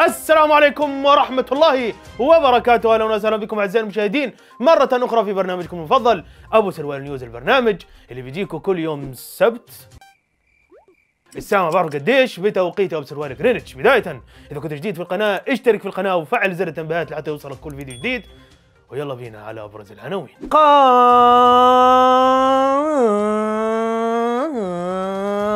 السلام عليكم ورحمة الله وبركاته أهلا وسهلا بكم أعزائي المشاهدين مرة أخرى في برنامجكم المفضل أبو سروال نيوز البرنامج اللي بيجيكم كل يوم سبت الساعة ما بعرف قديش بتوقيت أبو سروال جرينتش بداية إذا كنت جديد في القناة اشترك في القناة وفعل زر التنبيهات لحتى يوصلك كل فيديو جديد ويلا بينا على أبرز العناوين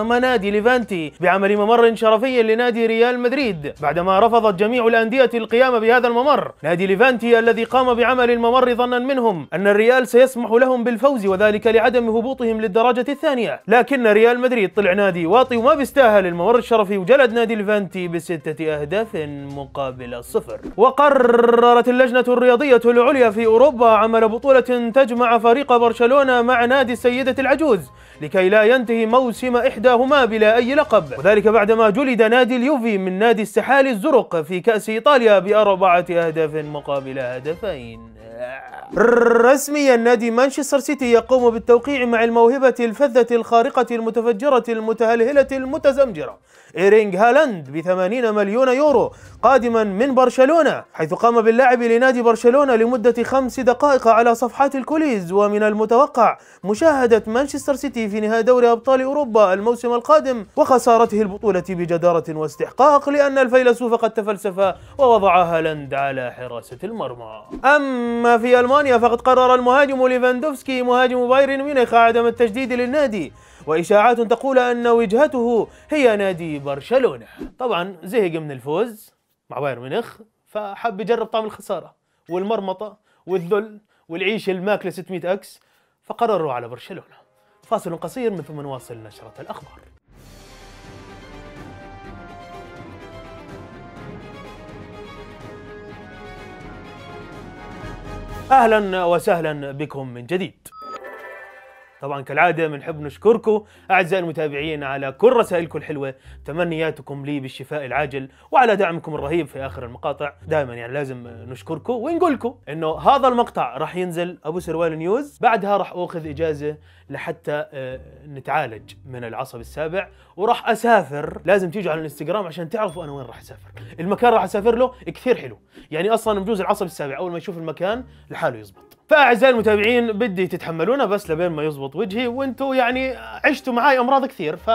أمام نادي ليفانتي بعمل ممر شرفي لنادي ريال مدريد بعدما رفضت جميع الأندية القيام بهذا الممر نادي ليفانتي الذي قام بعمل الممر ظنا منهم أن الريال سيسمح لهم بالفوز وذلك لعدم هبوطهم للدرجة الثانية لكن ريال مدريد طلع نادي واطي وما بيستاهل الممر الشرفي وجلد نادي ليفانتي بستة أهداف مقابل صفر وقررت اللجنة الرياضية العليا في أوروبا عمل بطولة تجمع فريق برشلونة مع نادي السيدة العجوز لكي لا ينتهي موسم إحدى كلاهما بلا أي لقب وذلك بعدما جلد نادي اليوفي من نادي السحال الزرق في كأس إيطاليا بأربعة أهداف مقابل هدفين رسميا نادي مانشستر سيتي يقوم بالتوقيع مع الموهبة الفذة الخارقة المتفجرة المتهلهلة المتزمجرة إيرينغ هالاند ب 80 مليون يورو قادما من برشلونة حيث قام باللاعب لنادي برشلونة لمدة خمس دقائق على صفحات الكوليز ومن المتوقع مشاهدة مانشستر سيتي في نهائي دوري أبطال أوروبا الموسم القادم وخسارته البطولة بجدارة واستحقاق لأن الفيلسوف قد تفلسف ووضع هالاند على حراسة المرمى أما في ألمانيا أسبانيا فقد قرر المهاجم ليفاندوفسكي مهاجم بايرن ميونخ عدم التجديد للنادي وإشاعات تقول أن وجهته هي نادي برشلونة طبعا زهق من الفوز مع بايرن ميونخ فحب يجرب طعم الخسارة والمرمطة والذل والعيش الماكلة 600 أكس فقرروا على برشلونة فاصل قصير من ثم نواصل نشرة الأخبار أهلا وسهلا بكم من جديد طبعا كالعادة بنحب نشكركم أعزائي المتابعين على كل رسائلكم الحلوة تمنياتكم لي بالشفاء العاجل وعلى دعمكم الرهيب في آخر المقاطع دائما يعني لازم نشكركم ونقولكم إنه هذا المقطع راح ينزل أبو سروال نيوز بعدها راح أخذ إجازة لحتى آه، نتعالج من العصب السابع وراح أسافر لازم تيجوا على الانستغرام عشان تعرفوا أنا وين راح أسافر المكان راح أسافر له كثير حلو يعني أصلا بجوز العصب السابع أول ما يشوف المكان لحاله يزبط فاعزائي المتابعين بدي تتحملونا بس لبين ما يزبط وجهي وانتم يعني عشتوا معي امراض كثير ف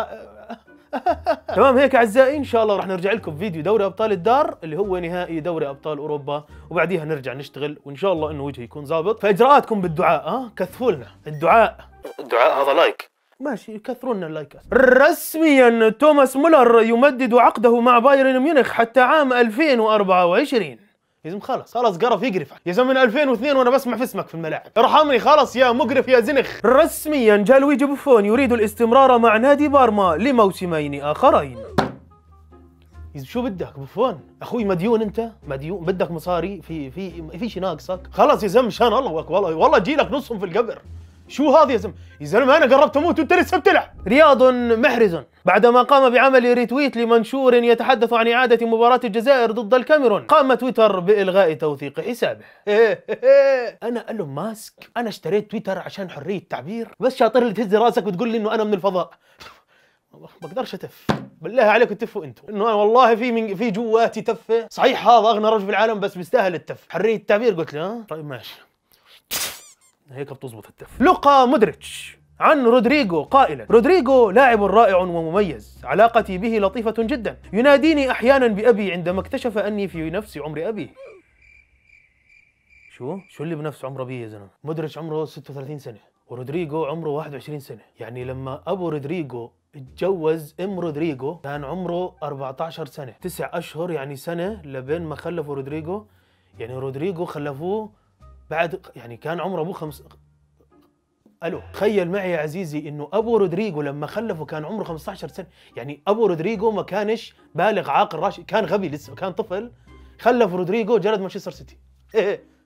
تمام هيك اعزائي ان شاء الله راح نرجع لكم فيديو دوري ابطال الدار اللي هو نهائي دوري ابطال اوروبا وبعديها نرجع نشتغل وان شاء الله انه وجهي يكون ظابط فاجراءاتكم بالدعاء ها كثفوا لنا الدعاء الدعاء هذا لايك ماشي لنا اللايكات رسميا توماس مولر يمدد عقده مع بايرن ميونخ حتى عام 2024 يا زلمه خلاص خلاص قرف يقرفك يا زلمه من 2002 وانا بسمع في اسمك في الملاعب ارحمني خلاص يا مقرف يا زنخ رسميا لويجي بوفون يريد الاستمرار مع نادي بارما لموسمين اخرين شو بدك بوفون اخوي مديون انت مديون بدك مصاري في في في شيء ناقصك خلاص يا زلمه شان الله والله والله جيلك نصهم في القبر شو هذا يا زلمه؟ يا زلمه انا قربت اموت وانت لسه بتلعب. رياض محرز بعدما قام بعمل ريتويت لمنشور يتحدث عن اعاده مباراه الجزائر ضد الكاميرون، قام تويتر بالغاء توثيق حسابه. انا الون ماسك، انا اشتريت تويتر عشان حريه التعبير، بس شاطر اللي تهز راسك وتقول لي انه انا من الفضاء. ما بقدرش اتف بالله عليكم تفوا انتم انه انا والله في من في جواتي تفه صحيح هذا اغنى رجل في العالم بس بيستاهل التف حريه التعبير قلت له ها آه. طيب ماشي هيك بتزبط التف لوكا مودريتش عن رودريجو قائلا رودريجو لاعب رائع ومميز علاقتي به لطيفة جدا يناديني أحيانا بأبي عندما اكتشف أني في نفس عمر أبي شو؟ شو اللي بنفس عمر أبي يا زلمة؟ مودريتش عمره 36 سنة ورودريجو عمره 21 سنة يعني لما أبو رودريجو اتجوز ام رودريجو كان عمره 14 سنة تسع أشهر يعني سنة لبين ما خلفوا رودريجو يعني رودريجو خلفوه بعد يعني كان عمره ابوه خمس الو تخيل معي يا عزيزي انه ابو رودريجو لما خلفه كان عمره 15 سنه يعني ابو رودريجو ما كانش بالغ عاقل راشد كان غبي لسه كان طفل خلف رودريجو جلد مانشستر سيتي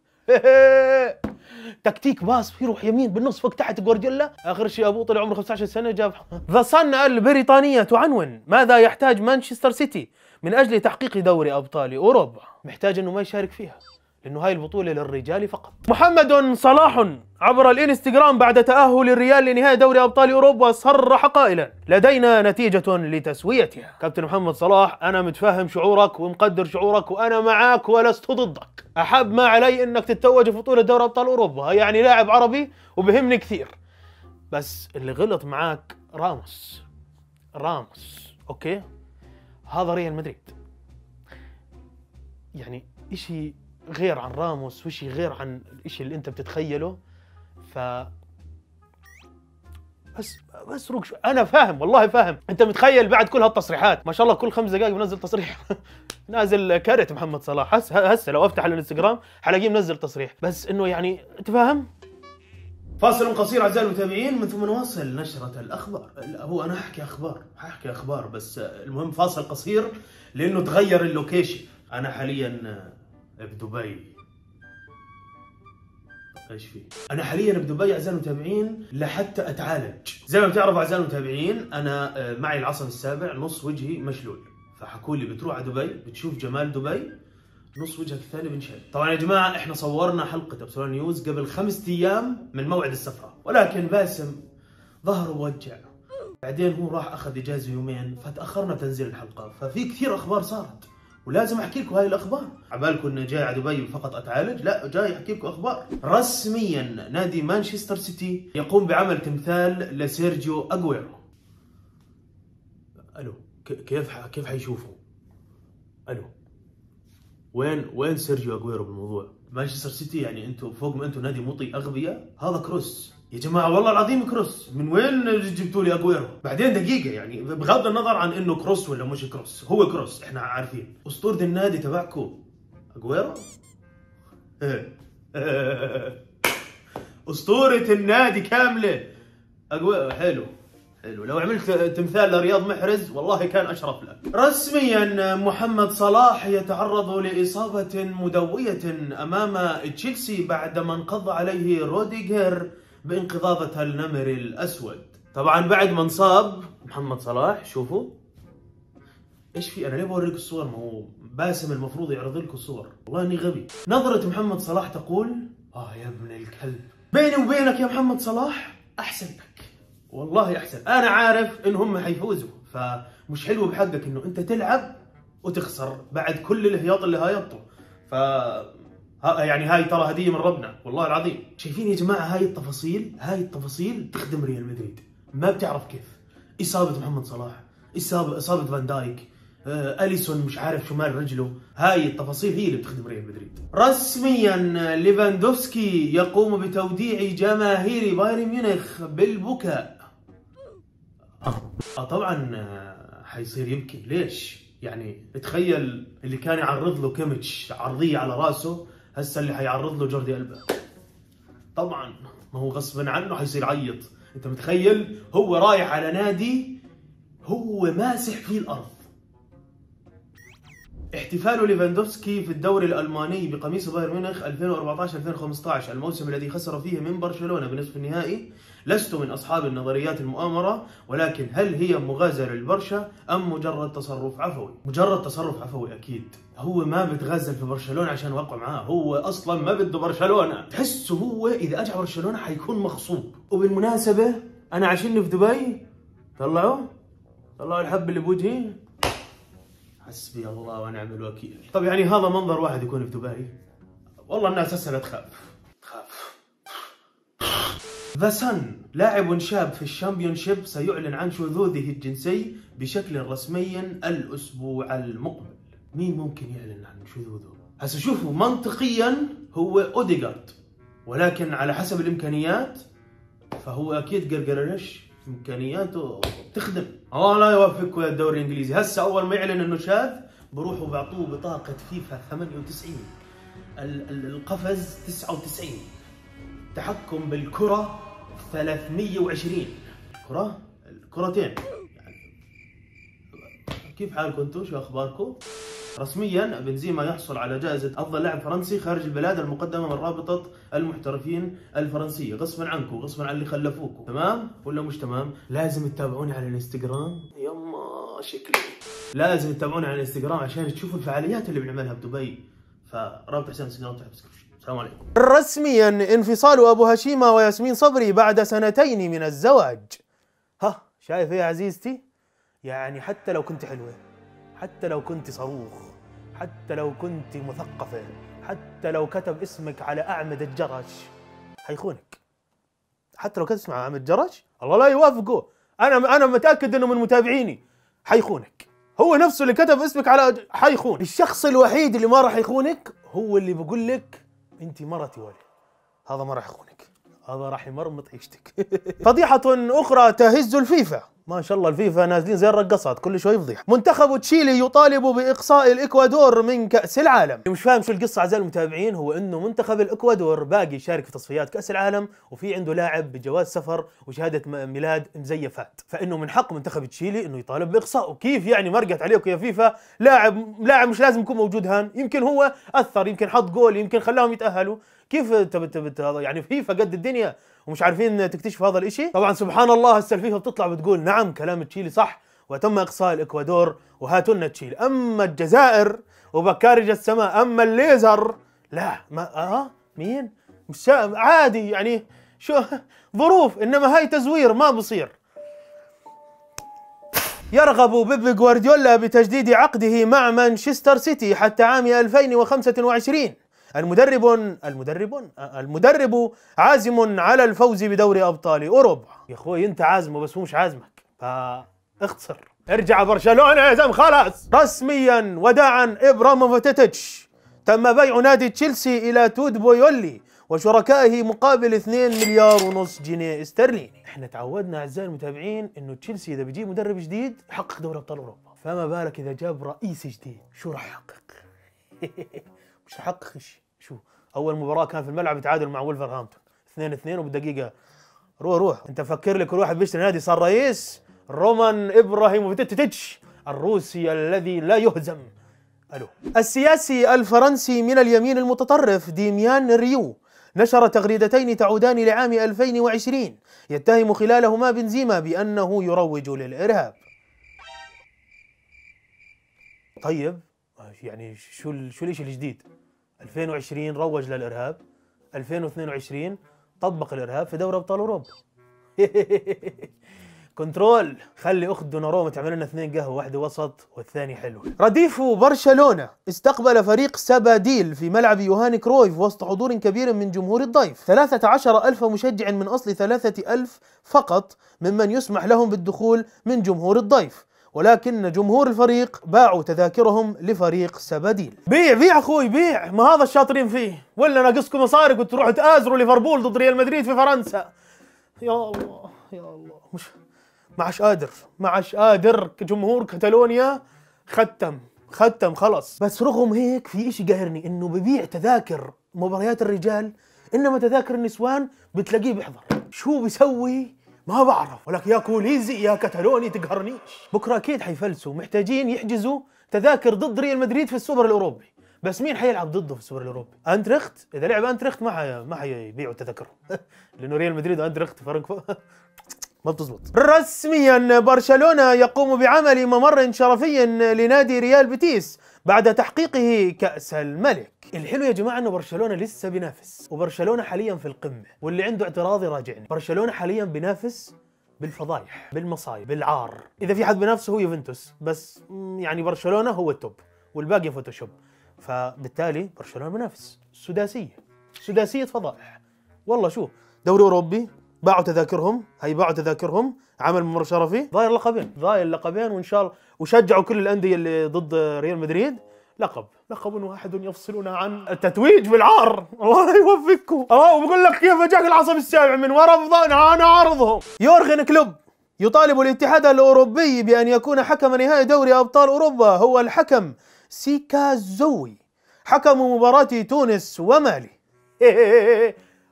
تكتيك باص يروح يمين بالنص فوق تحت جوارديولا اخر شيء ابوه طلع عمره 15 سنه جاب ذا صن البريطانيه تعنون ماذا يحتاج مانشستر سيتي من اجل تحقيق دوري ابطال اوروبا محتاج انه ما يشارك فيها لأنه هاي البطولة للرجال فقط محمد صلاح عبر الإنستغرام بعد تأهل الريال لنهائي دوري أبطال أوروبا صرح قائلا لدينا نتيجة لتسويتها كابتن محمد صلاح أنا متفهم شعورك ومقدر شعورك وأنا معاك ولست ضدك أحب ما علي أنك تتوج في بطولة دوري أبطال أوروبا يعني لاعب عربي وبهمني كثير بس اللي غلط معاك راموس راموس أوكي هذا ريال مدريد يعني إشي غير عن راموس وشي غير عن الشيء اللي انت بتتخيله ف بس بس روك شو انا فاهم والله فاهم انت متخيل بعد كل هالتصريحات ما شاء الله كل خمس دقائق بنزل تصريح نازل كارت محمد صلاح هسه هس لو افتح الانستغرام حلاقيه منزل تصريح بس انه يعني انت فاهم فاصل قصير اعزائي المتابعين من ثم نواصل نشرة الاخبار، لا هو انا احكي اخبار، احكي اخبار بس المهم فاصل قصير لانه تغير اللوكيشن، انا حاليا بدبي ايش في؟ انا حاليا بدبي اعزائي المتابعين لحتى اتعالج، زي ما بتعرفوا اعزائي المتابعين انا آه، معي العصب السابع نص وجهي مشلول، فحكوا لي بتروح على دبي بتشوف جمال دبي نص وجهك الثاني بنشل. طبعا يا جماعه احنا صورنا حلقه ابسولون نيوز قبل خمسة ايام من موعد السفره، ولكن باسم ظهره ووجع بعدين هو راح اخذ اجازه يومين فتاخرنا بتنزيل الحلقه، ففي كثير اخبار صارت. ولازم احكي لكم هاي الاخبار عبالكم اني جاي على دبي فقط اتعالج لا جاي احكي لكم اخبار رسميا نادي مانشستر سيتي يقوم بعمل تمثال لسيرجيو اغويرو الو كيف كيف حيشوفوا الو وين وين سيرجيو اغويرو بالموضوع مانشستر سيتي يعني انتم فوق ما انتم نادي مطي اغبياء هذا كروس يا جماعه والله العظيم كروس من وين جبتوا لي اجويرو بعدين دقيقه يعني بغض النظر عن انه كروس ولا مش كروس هو كروس احنا عارفين اسطوره النادي تبعكم اجويرو إيه. اسطوره النادي كامله اجويرو حلو حلو لو عملت تمثال لرياض محرز والله كان اشرف لك رسميا محمد صلاح يتعرض لاصابه مدويه امام تشيلسي بعدما انقض عليه روديجر بانقضاضة النمر الأسود طبعا بعد ما انصاب محمد صلاح شوفوا ايش في انا ليه بوريك الصور ما هو باسم المفروض يعرض لكم الصور والله اني غبي نظرة محمد صلاح تقول اه يا ابن الكلب بيني وبينك يا محمد صلاح احسن لك والله احسن انا عارف ان هم حيفوزوا فمش حلو بحقك انه انت تلعب وتخسر بعد كل الهياط اللي هايطته ف ها يعني هاي ترى هديه من ربنا والله العظيم شايفين يا جماعه هاي التفاصيل هاي التفاصيل تخدم ريال مدريد ما بتعرف كيف اصابه محمد صلاح اصابه اصابه فان دايك آه، اليسون مش عارف شو مال رجله هاي التفاصيل هي اللي بتخدم ريال مدريد رسميا ليفاندوفسكي يقوم بتوديع جماهير بايرن ميونخ بالبكاء اه طبعا آه، حيصير يبكي ليش يعني تخيل اللي كان يعرض له كيميتش عرضيه على راسه هسه اللي حيعرض له جوردي ألبا طبعا ما هو غصبا عنه حيصير عيط انت متخيل هو رايح على نادي هو ماسح فيه الارض احتفال ليفاندوفسكي في الدوري الالماني بقميص بايرن ميونخ 2014 2015 الموسم الذي خسر فيه من برشلونه بنصف النهائي لست من أصحاب النظريات المؤامرة ولكن هل هي مغازلة لبرشا أم مجرد تصرف عفوي؟ مجرد تصرف عفوي أكيد هو ما بتغزل في برشلونة عشان وقع معاه هو أصلا ما بده برشلونة تحسه هو إذا أجى برشلونة حيكون مغصوب وبالمناسبة أنا عشان في دبي طلعوا طلعوا الحب اللي بوجهي حسبي الله ونعم الوكيل طب يعني هذا منظر واحد يكون في دبي والله الناس هسه لا تخاف ذا سن لاعب شاب في الشامبيونشيب سيعلن عن شذوذه الجنسي بشكل رسمي الأسبوع المقبل مين ممكن يعلن عن شذوذه؟ هسه شوفوا منطقيا هو أوديغارد ولكن على حسب الإمكانيات فهو أكيد قرقرش إمكانياته تخدم الله لا يوفقكم يا الدوري الإنجليزي هسه أول ما يعلن إنه شاذ بروحوا بيعطوه بطاقة فيفا 98 القفز 99 تحكم بالكرة 320 كرة الكرتين كيف حالكم انتم شو اخباركم رسميا بنزيما يحصل على جائزة أفضل لاعب فرنسي خارج البلاد المقدمة من رابطة المحترفين الفرنسية غصبا عنكم غصبا عن اللي خلفوكم تمام ولا مش تمام لازم تتابعوني على الانستغرام يما شكلي لازم تتابعوني على الانستغرام عشان تشوفوا الفعاليات اللي بنعملها بدبي فرابط حساب الانستغرام تحت السلام عليكم رسميا انفصال أبو هشيمة وياسمين صبري بعد سنتين من الزواج ها شايف إيه يا عزيزتي يعني حتى لو كنت حلوة حتى لو كنت صاروخ حتى لو كنت مثقفة حتى لو كتب اسمك على أعمدة جرش حيخونك حتى لو كتب اسمك على أعمدة جرش الله لا يوافقه أنا أنا متأكد إنه من متابعيني حيخونك هو نفسه اللي كتب اسمك على حيخون الشخص الوحيد اللي ما راح يخونك هو اللي بقول لك انت مره تولي هذا ما راح يخونك هذا راح يمرمط عيشتك فضيحه اخرى تهز الفيفا ما شاء الله الفيفا نازلين زي الرقصات كل شوي فضيحه منتخب تشيلي يطالب باقصاء الاكوادور من كاس العالم مش فاهم شو القصه اعزائي المتابعين هو انه منتخب الاكوادور باقي يشارك في تصفيات كاس العالم وفي عنده لاعب بجواز سفر وشهاده ميلاد مزيفات فانه من حق منتخب تشيلي انه يطالب باقصاء وكيف يعني مرقت عليكم يا فيفا لاعب لاعب مش لازم يكون موجود هان يمكن هو اثر يمكن حط جول يمكن خلاهم يتاهلوا كيف انت هذا يعني فيفا قد الدنيا ومش عارفين تكتشف هذا الاشي طبعا سبحان الله هسه الفيفا بتطلع بتقول نعم كلام تشيلي صح وتم اقصاء الاكوادور وهاتوا لنا تشيلي اما الجزائر وبكارج السماء اما الليزر لا ما اه, آه، مين مش عادي يعني شو ظروف انما هاي تزوير ما بصير يرغب بيب غوارديولا بتجديد عقده مع مانشستر سيتي حتى عام 2025 المدرب المدرب المدرب عازم على الفوز بدوري ابطال اوروبا يا اخوي انت عازمه بس هو مش عازمك فاختصر ارجع برشلونه يا زلمه خلاص رسميا وداعا ابراموفيتش تم بيع نادي تشيلسي الى تود بويولي وشركائه مقابل 2 مليار ونص جنيه استرليني احنا تعودنا اعزائي المتابعين انه تشيلسي اذا بيجيب مدرب جديد يحقق دوري ابطال اوروبا فما بالك اذا جاب رئيس جديد شو راح يحقق شو حق خش شو اول مباراه كان في الملعب يتعادل مع ولفرهامبتون 2 2 وبالدقيقه روح روح انت فكر لك روح بيشتري نادي صار رئيس رومان ابراهيموفيتش الروسي الذي لا يهزم الو السياسي الفرنسي من اليمين المتطرف ديميان ريو نشر تغريدتين تعودان لعام 2020 يتهم خلالهما بنزيما بأنه يروج للإرهاب طيب يعني شو شو الشيء الجديد؟ 2020 روج للارهاب 2022 طبق الارهاب في دوري ابطال اوروبا كنترول خلي اخت دوناروما تعمل لنا اثنين قهوه واحده وسط والثاني حلو رديف برشلونه استقبل فريق سباديل في ملعب يوهاني كرويف وسط حضور كبير من جمهور الضيف 13 ألف مشجع من أصل 3000 فقط ممن يسمح لهم بالدخول من جمهور الضيف ولكن جمهور الفريق باعوا تذاكرهم لفريق سبديل بيع بيع اخوي بيع ما هذا الشاطرين فيه ولا ناقصكم مصاري وتروحوا تآزروا ليفربول ضد ريال مدريد في فرنسا يا الله يا الله مش ما عادش قادر ما عادش قادر جمهور كتالونيا ختم ختم خلص بس رغم هيك في اشي قاهرني انه ببيع تذاكر مباريات الرجال انما تذاكر النسوان بتلاقيه بيحضر شو بيسوي ما بعرف ولك يا كوليزي يا كتالوني تقهرنيش بكره اكيد حيفلسوا محتاجين يحجزوا تذاكر ضد ريال مدريد في السوبر الاوروبي بس مين حيلعب ضده في السوبر الاوروبي؟ انترخت اذا لعب انترخت ما حي... ما حيبيعوا تذاكرهم لانه ريال مدريد وانترخت فرق ما بتزبط رسميا برشلونه يقوم بعمل ممر شرفي لنادي ريال بيتيس بعد تحقيقه كأس الملك الحلو يا جماعة أنه برشلونة لسه بنافس وبرشلونة حاليا في القمة واللي عنده اعتراض يراجعني برشلونة حاليا بنافس بالفضايح بالمصايب بالعار إذا في حد بنافسه هو يوفنتوس بس يعني برشلونة هو التوب والباقي فوتوشوب فبالتالي برشلونة منافس سداسية سداسية فضائح والله شوف دوري أوروبي باعوا تذاكرهم هي باعوا تذاكرهم عمل ممر شرفي ضاير لقبين ضاير لقبين وان شاء الله وشجعوا كل الانديه اللي ضد ريال مدريد لقب لقب واحد يفصلنا عن التتويج بالعار الله يوفقكم اه وبقول لك كيف جاك العصب السابع من وراء انا عرضهم يورغن كلوب يطالب الاتحاد الاوروبي بان يكون حكم نهائي دوري ابطال اوروبا هو الحكم سيكازوي حكم مباراه تونس ومالي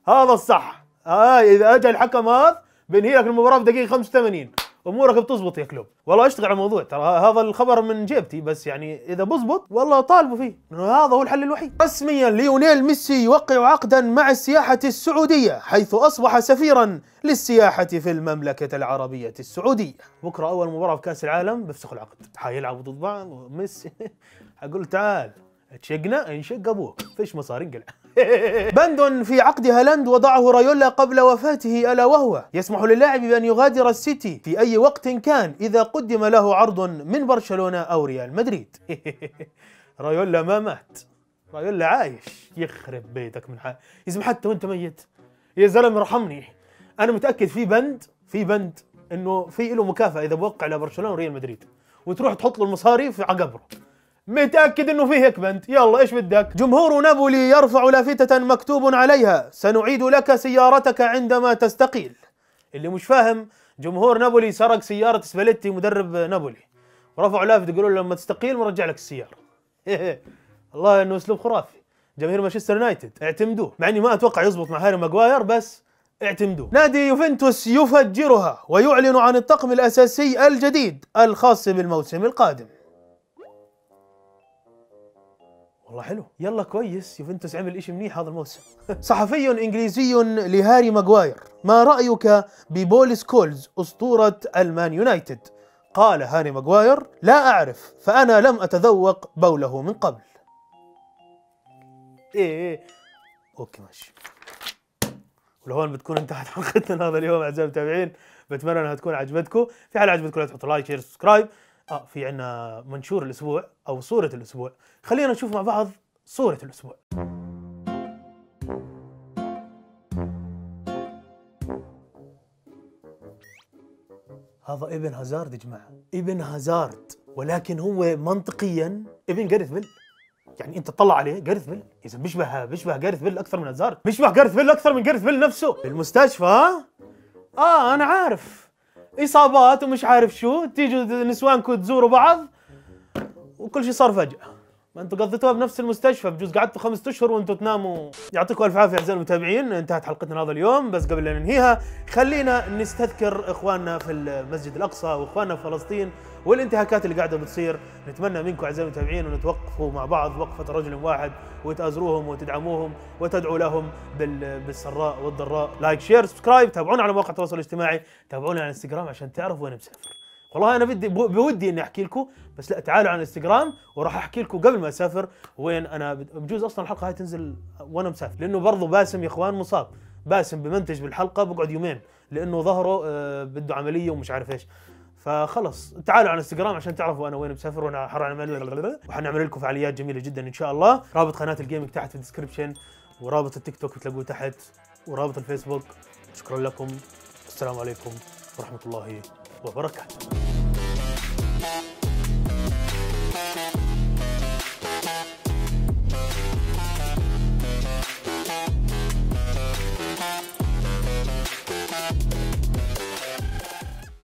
هذا الصح اه اذا اجى هذا بينهي لك المباراه في دقيقه 85 امورك بتزبط يا كلوب والله اشتغل على الموضوع ترى هذا الخبر من جيبتي بس يعني اذا بزبط والله طالبوا فيه انه هذا هو الحل الوحيد رسميا ليونيل ميسي يوقع عقدا مع السياحه السعوديه حيث اصبح سفيرا للسياحه في المملكه العربيه السعوديه بكره اول مباراه في كاس العالم بفسخوا العقد حيلعبوا ضد بعض ميسي حقول تعال تشقنا انشق ابوك فيش مصاري انقلع بند في عقد هالاند وضعه رايولا قبل وفاته ألا وهو يسمح للاعب بأن يغادر السيتي في أي وقت كان إذا قدم له عرض من برشلونة أو ريال مدريد رايولا ما مات رايولا عايش يخرب بيتك من حال يزم حتى وانت ميت يا زلمه ارحمني انا متاكد في بند في بند انه في له مكافاه اذا بوقع لبرشلونه وريال مدريد وتروح تحط له المصاري في عقبره متأكد انه فيه هيك بنت يلا ايش بدك جمهور نابولي يرفع لافتة مكتوب عليها سنعيد لك سيارتك عندما تستقيل اللي مش فاهم جمهور نابولي سرق سيارة سباليتي مدرب نابولي ورفعوا لافتة قالوا له لما تستقيل بنرجع لك السيارة الله انه اسلوب خرافي جماهير مانشستر يونايتد اعتمدوه مع اني ما اتوقع يزبط مع هاري ماجواير بس اعتمدوه نادي يوفنتوس يفجرها ويعلن عن الطقم الاساسي الجديد الخاص بالموسم القادم والله حلو يلا كويس يوفنتوس عمل إشي منيح هذا الموسم صحفي انجليزي لهاري ماغواير ما رايك ببول سكولز اسطوره المان يونايتد قال هاري ماغواير لا اعرف فانا لم اتذوق بوله من قبل ايه ايه, إيه. اوكي ماشي ولهون بتكون انتهت حلقتنا هذا اليوم اعزائي المتابعين بتمنى انها تكون عجبتكم في حال عجبتكم لا تحطوا لايك شير سبسكرايب آه في عنا منشور الأسبوع أو صورة الأسبوع خلينا نشوف مع بعض صورة الأسبوع هذا ابن هازارد يا جماعة ابن هازارد ولكن هو منطقيا ابن جاريث بيل يعني انت تطلع عليه جارث بيل اذا بيشبه بيشبه جارث بيل اكثر من هازارد بيشبه جارث بيل اكثر من جارث بيل نفسه بالمستشفى اه انا عارف اصابات ومش عارف شو تيجوا نسوانكم تزوروا بعض وكل شيء صار فجاه ما انتم قضيتوها بنفس المستشفى بجوز قعدتوا خمسة اشهر وانتم تناموا يعطيكم الف عافيه اعزائي المتابعين انتهت حلقتنا هذا اليوم بس قبل لا ننهيها خلينا نستذكر اخواننا في المسجد الاقصى واخواننا في فلسطين والانتهاكات اللي قاعده بتصير نتمنى منكم اعزائي المتابعين انه توقفوا مع بعض وقفه رجل واحد وتازروهم وتدعموهم وتدعوا لهم بالسراء والضراء لايك شير سبسكرايب تابعونا على مواقع التواصل الاجتماعي تابعونا على الانستغرام عشان تعرفوا وين مسافر والله انا بدي بودي اني احكي لكم بس لا تعالوا على الانستغرام وراح احكي لكم قبل ما اسافر وين انا بجوز اصلا الحلقه هاي تنزل وانا مسافر لانه برضه باسم يا اخوان مصاب باسم بمنتج بالحلقه بقعد يومين لانه ظهره آه، بده عمليه ومش عارف ايش فخلص تعالوا على انستغرام عشان تعرفوا انا وين مسافر وانا حنعمل وحنعمل لكم فعاليات جميله جدا ان شاء الله رابط قناه الجيمنج تحت في الديسكربشن ورابط التيك توك بتلاقوه تحت ورابط الفيسبوك شكرا لكم السلام عليكم ورحمه الله وبركاته